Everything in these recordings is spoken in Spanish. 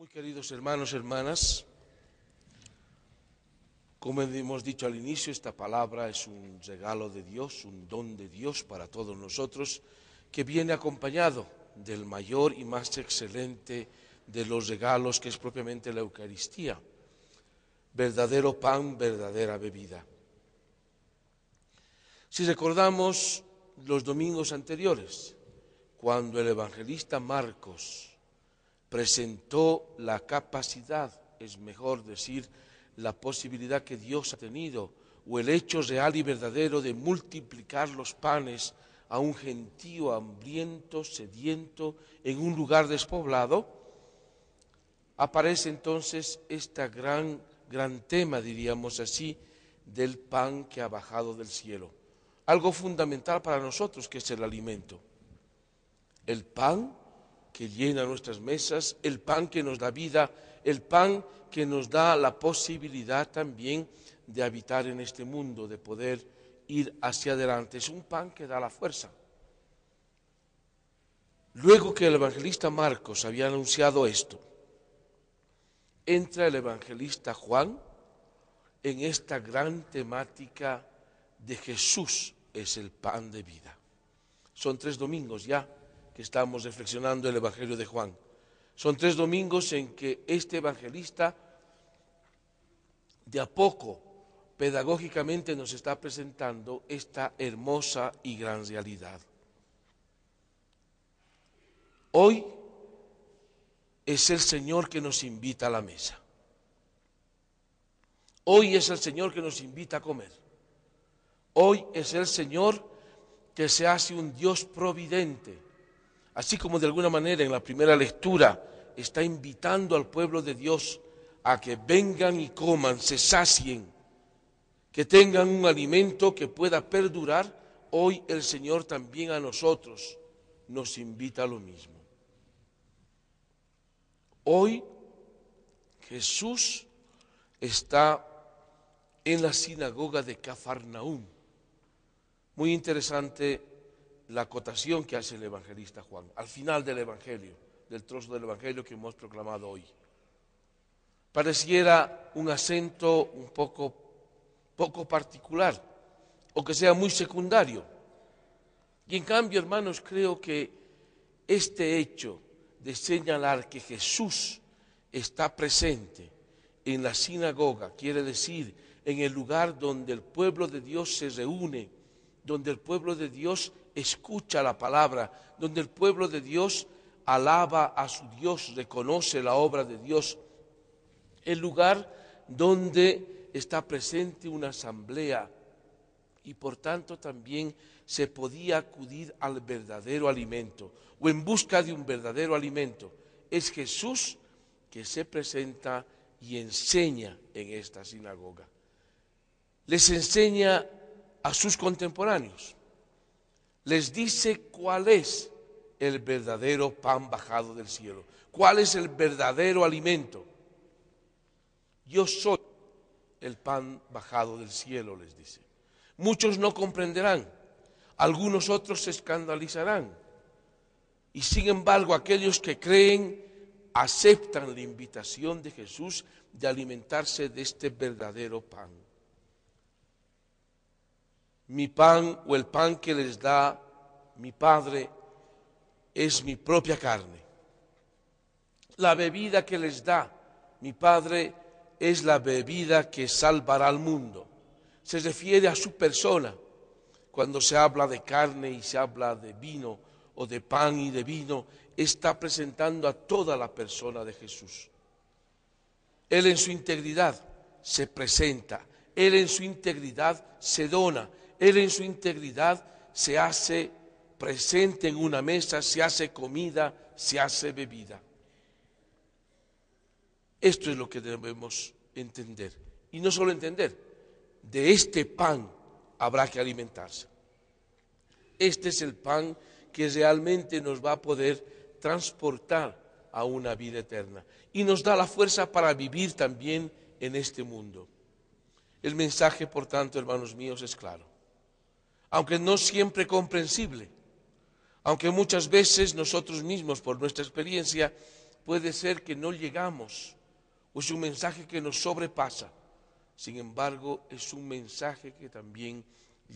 Muy queridos hermanos, hermanas, como hemos dicho al inicio, esta palabra es un regalo de Dios, un don de Dios para todos nosotros, que viene acompañado del mayor y más excelente de los regalos que es propiamente la Eucaristía, verdadero pan, verdadera bebida. Si recordamos los domingos anteriores, cuando el evangelista Marcos presentó la capacidad, es mejor decir, la posibilidad que Dios ha tenido o el hecho real y verdadero de multiplicar los panes a un gentío hambriento, sediento, en un lugar despoblado, aparece entonces este gran, gran tema, diríamos así, del pan que ha bajado del cielo. Algo fundamental para nosotros que es el alimento. El pan que llena nuestras mesas, el pan que nos da vida, el pan que nos da la posibilidad también de habitar en este mundo, de poder ir hacia adelante. Es un pan que da la fuerza. Luego que el evangelista Marcos había anunciado esto, entra el evangelista Juan en esta gran temática de Jesús es el pan de vida. Son tres domingos ya estamos reflexionando el Evangelio de Juan. Son tres domingos en que este evangelista de a poco pedagógicamente nos está presentando esta hermosa y gran realidad. Hoy es el Señor que nos invita a la mesa. Hoy es el Señor que nos invita a comer. Hoy es el Señor que se hace un Dios providente Así como de alguna manera en la primera lectura está invitando al pueblo de Dios a que vengan y coman, se sacien, que tengan un alimento que pueda perdurar, hoy el Señor también a nosotros nos invita a lo mismo. Hoy Jesús está en la sinagoga de Cafarnaúm. Muy interesante la acotación que hace el evangelista Juan, al final del Evangelio, del trozo del Evangelio que hemos proclamado hoy. Pareciera un acento un poco, poco particular o que sea muy secundario. Y en cambio, hermanos, creo que este hecho de señalar que Jesús está presente en la sinagoga, quiere decir, en el lugar donde el pueblo de Dios se reúne, donde el pueblo de Dios escucha la palabra, donde el pueblo de Dios alaba a su Dios, reconoce la obra de Dios. El lugar donde está presente una asamblea y por tanto también se podía acudir al verdadero alimento o en busca de un verdadero alimento. Es Jesús que se presenta y enseña en esta sinagoga. Les enseña a sus contemporáneos les dice cuál es el verdadero pan bajado del cielo, cuál es el verdadero alimento. Yo soy el pan bajado del cielo, les dice. Muchos no comprenderán, algunos otros se escandalizarán. Y sin embargo, aquellos que creen aceptan la invitación de Jesús de alimentarse de este verdadero pan mi pan o el pan que les da mi Padre es mi propia carne. La bebida que les da mi Padre es la bebida que salvará al mundo. Se refiere a su persona cuando se habla de carne y se habla de vino o de pan y de vino, está presentando a toda la persona de Jesús. Él en su integridad se presenta, Él en su integridad se dona, él en su integridad se hace presente en una mesa, se hace comida, se hace bebida. Esto es lo que debemos entender. Y no solo entender, de este pan habrá que alimentarse. Este es el pan que realmente nos va a poder transportar a una vida eterna y nos da la fuerza para vivir también en este mundo. El mensaje, por tanto, hermanos míos, es claro aunque no siempre comprensible, aunque muchas veces nosotros mismos, por nuestra experiencia, puede ser que no llegamos, o es un mensaje que nos sobrepasa. Sin embargo, es un mensaje que también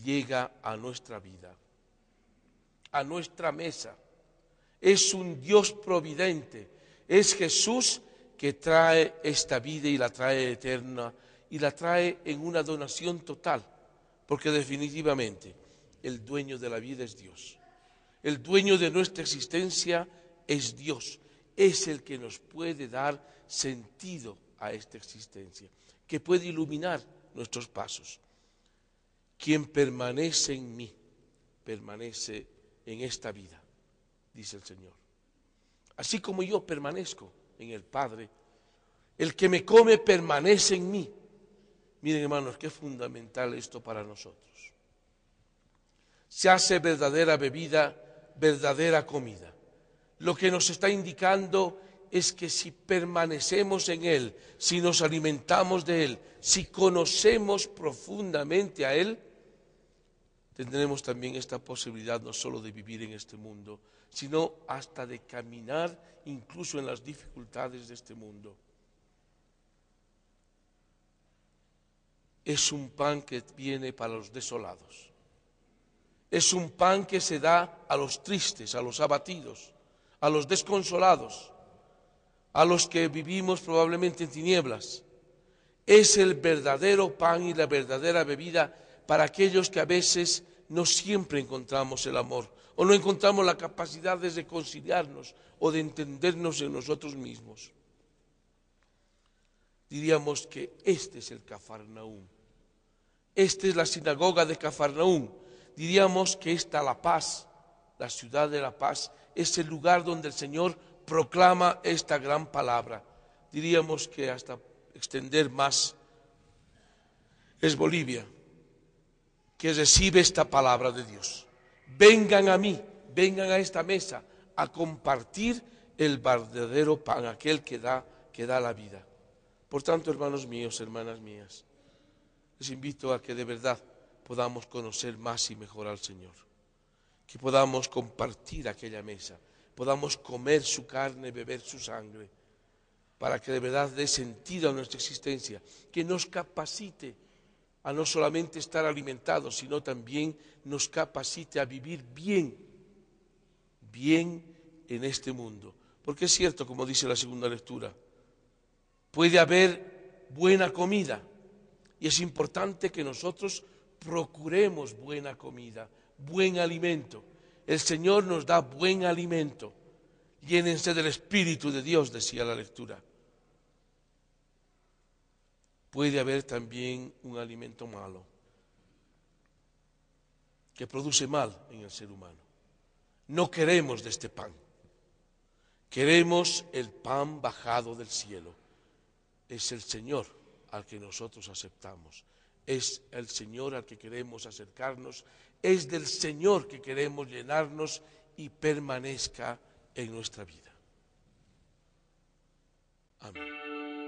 llega a nuestra vida, a nuestra mesa. Es un Dios providente, es Jesús que trae esta vida y la trae eterna y la trae en una donación total, porque definitivamente el dueño de la vida es Dios. El dueño de nuestra existencia es Dios. Es el que nos puede dar sentido a esta existencia, que puede iluminar nuestros pasos. Quien permanece en mí, permanece en esta vida, dice el Señor. Así como yo permanezco en el Padre, el que me come permanece en mí. Miren hermanos, qué fundamental esto para nosotros se hace verdadera bebida, verdadera comida. Lo que nos está indicando es que si permanecemos en Él, si nos alimentamos de Él, si conocemos profundamente a Él, tendremos también esta posibilidad no solo de vivir en este mundo, sino hasta de caminar incluso en las dificultades de este mundo. Es un pan que viene para los desolados es un pan que se da a los tristes, a los abatidos, a los desconsolados, a los que vivimos probablemente en tinieblas. Es el verdadero pan y la verdadera bebida para aquellos que a veces no siempre encontramos el amor o no encontramos la capacidad de reconciliarnos o de entendernos en nosotros mismos. Diríamos que este es el Cafarnaúm. Esta es la sinagoga de Cafarnaúm diríamos que está la paz, la ciudad de la paz, es el lugar donde el Señor proclama esta gran palabra. Diríamos que hasta extender más es Bolivia, que recibe esta palabra de Dios. Vengan a mí, vengan a esta mesa a compartir el verdadero pan, aquel que da, que da la vida. Por tanto, hermanos míos, hermanas mías, les invito a que de verdad podamos conocer más y mejor al Señor, que podamos compartir aquella mesa, podamos comer su carne, beber su sangre, para que de verdad dé sentido a nuestra existencia, que nos capacite a no solamente estar alimentados, sino también nos capacite a vivir bien, bien en este mundo. Porque es cierto, como dice la segunda lectura, puede haber buena comida y es importante que nosotros procuremos buena comida, buen alimento. El Señor nos da buen alimento. Llénense del Espíritu de Dios, decía la lectura. Puede haber también un alimento malo que produce mal en el ser humano. No queremos de este pan. Queremos el pan bajado del cielo. Es el Señor al que nosotros aceptamos. Es el Señor al que queremos acercarnos, es del Señor que queremos llenarnos y permanezca en nuestra vida. Amén.